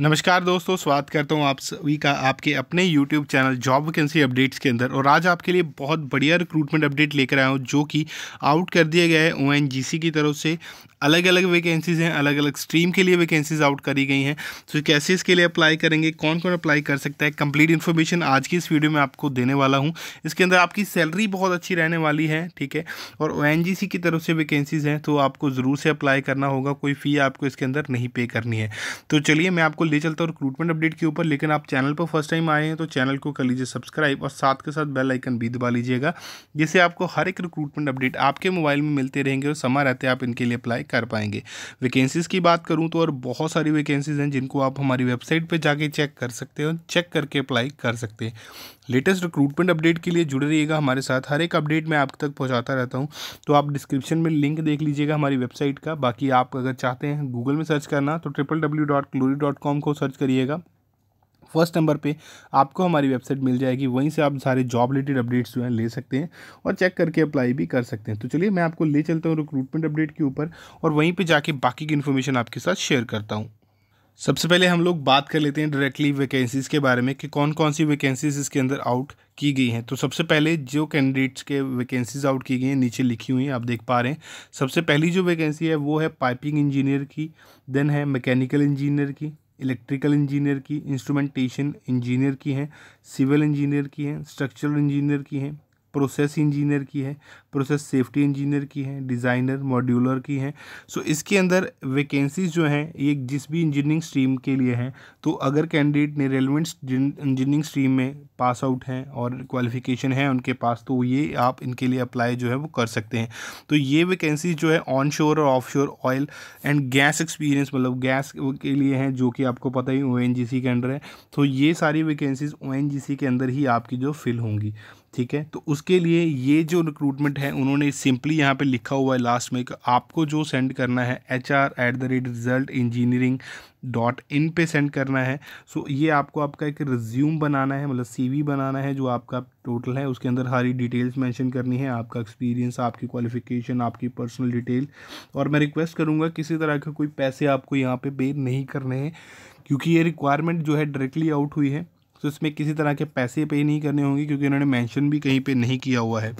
नमस्कार दोस्तों स्वागत करता हूँ आप सभी का आपके अपने YouTube channel job vacancy updates के अंदर और आज आपके लिए बहुत बढ़िया रिक्रूटमेंट अपडेट लेकर आया हूँ जो कि आउट कर दिया गया है ओ की तरफ से अलग अलग वैकेंसीज हैं अलग अलग स्ट्रीम के लिए वैकेंसीज आउट करी गई हैं तो कैसे इसके लिए अप्लाई करेंगे कौन कौन अप्लाई कर सकता है कंप्लीट इन्फॉर्मेशन आज की इस वीडियो में आपको देने वाला हूँ इसके अंदर आपकी सैलरी बहुत अच्छी रहने वाली है ठीक है और ओ की तरफ से वैकेंसीज हैं तो आपको ज़रूर से अप्लाई करना होगा कोई फ़ी आपको इसके अंदर नहीं पे करनी है तो चलिए मैं आपको आपको ले चलता हूँ रिक्रूटमेंट अपडेट के ऊपर लेकिन आप चैनल पर फर्स्ट टाइम आए हैं तो चैनल को कर लीजिए सब्सक्राइब और साथ के साथ बेल आइकन भी दबा लीजिएगा जिससे आपको हर एक रिक्रूटमेंट अपडेट आपके मोबाइल में मिलते रहेंगे और समय रहते आप इनके लिए अप्लाई कर पाएंगे वैकेंसीज़ की बात करूँ तो और बहुत सारी वैकेंसीज़ हैं जिनको आप हमारी वेबसाइट पर जाके चेक कर सकते हो चेक करके अप्लाई कर सकते हैं लेटेस्ट रिक्रूटमेंट अपडेट के लिए जुड़े रहिएगा हमारे साथ हर एक अपडेट मैं आप तक पहुँचाता रहता हूँ तो आप डिस्क्रिप्शन में लिंक देख लीजिएगा हमारी वेबसाइट का बाकी आप अगर चाहते हैं गूगल में सर्च करना तो triple W dot clory dot com को सर्च करिएगा फर्स्ट नंबर पे आपको हमारी वेबसाइट मिल जाएगी वहीं से आप सारे जॉब रिलेटेड अपडेट्स जो हैं ले सकते हैं और चेक करके अप्लाई भी कर सकते हैं तो चलिए मैं आपको ले चलता हूँ रिक्रूटमेंट अपडेट के ऊपर और वहीं पर जाके बाकी की इन्फॉर्मेशन आपके साथ शेयर करता हूँ सबसे पहले हम लोग बात कर लेते हैं डायरेक्टली वैकेंसीज़ के बारे में कि कौन कौन सी वैकेंसीज़ इसके अंदर आउट की गई हैं तो सबसे पहले जो कैंडिडेट्स के वैकेंसीज़ आउट की गई हैं नीचे लिखी हुई हैं आप देख पा रहे हैं सबसे पहली जो वैकेंसी है वो है पाइपिंग इंजीनियर की देन है मैकेनिकल इंजीनियर की इलेक्ट्रिकल इंजीनियर की इंस्ट्रूमेंटेशन इंजीनियर की हैं सिविल इंजीनियर की हैं स्ट्रक्चरल इंजीनियर की हैं प्रोसेस इंजीनियर की है प्रोसेस सेफ्टी इंजीनियर की है डिज़ाइनर मॉड्यूलर की हैं सो so, इसके अंदर वैकेंसीज जो हैं ये जिस भी इंजीनियरिंग स्ट्रीम के लिए हैं तो अगर कैंडिडेट ने रेलिवेंट इंजीनियरिंग स्ट्रीम में पास आउट हैं और क्वालिफिकेशन है उनके पास तो ये आप इनके लिए अप्लाई जो है वो कर सकते हैं तो ये वैकेंसी जो है ऑन शोर और off shore oil and gas experience मतलब गैस के लिए हैं जो कि आपको पता ही ओ के अंडर है तो ये सारी वैकेंसीज ओ के अंदर ही आपकी जो फिल होंगी ठीक है तो उसके लिए ये जो रिक्रूटमेंट है उन्होंने सिंपली यहाँ पे लिखा हुआ है लास्ट में आपको जो सेंड करना है H R at the rate result engineering dot in पे सेंड करना है सो so, ये आपको आपका एक रिज्यूम बनाना है मतलब सीवी बनाना है जो आपका टोटल है उसके अंदर सारी डिटेल्स मेंशन करनी है आपका एक्सपीरियंस आपकी क्वालिफिकेशन आपकी पर्सनल डिटेल और मैं रिक्वेस्ट करूँगा किसी तरह के कोई पैसे आपको यहाँ पे पे नहीं करने हैं क्योंकि ये रिक्वायरमेंट जो है डायरेक्टली आउट हुई है तो इसमें किसी तरह के पैसे पे नहीं करने होंगे क्योंकि इन्होंने मेंशन भी कहीं पे नहीं किया हुआ है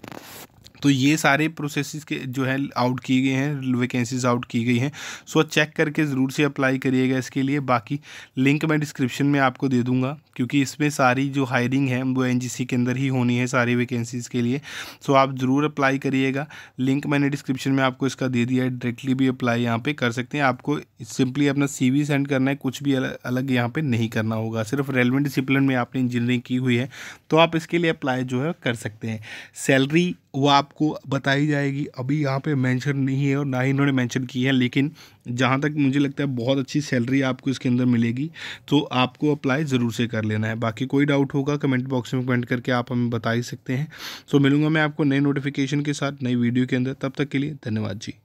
तो ये सारे प्रोसेस के जो है आउट किए गए हैं वैकेंसीज आउट की गई हैं सो चेक करके ज़रूर से अप्लाई करिएगा इसके लिए बाकी लिंक मैं डिस्क्रिप्शन में आपको दे दूँगा क्योंकि इसमें सारी जो हायरिंग है वो एन के अंदर ही होनी है सारी वैकेंसीज़ के लिए सो आप ज़रूर अप्लाई करिएगा लिंक मैंने डिस्क्रिप्शन में आपको इसका दे दिया है डायरेक्टली भी अप्लाई यहाँ पर कर सकते हैं आपको सिंपली अपना सी सेंड करना है कुछ भी अलग यहाँ पर नहीं करना होगा सिर्फ रेलवे डिसिप्लिन में आपने इंजीनियरिंग की हुई है तो आप इसके लिए अप्लाई जो है कर सकते हैं सैलरी वो आप आपको बताई जाएगी अभी यहाँ पे मेंशन नहीं है और ना ही इन्होंने मेंशन की है लेकिन जहाँ तक मुझे लगता है बहुत अच्छी सैलरी आपको इसके अंदर मिलेगी तो आपको अप्लाई ज़रूर से कर लेना है बाकी कोई डाउट होगा कमेंट बॉक्स में कमेंट करके आप हमें बता ही सकते हैं सो मिलूंगा मैं आपको नए नोटिफिकेशन के साथ नई वीडियो के अंदर तब तक के लिए धन्यवाद जी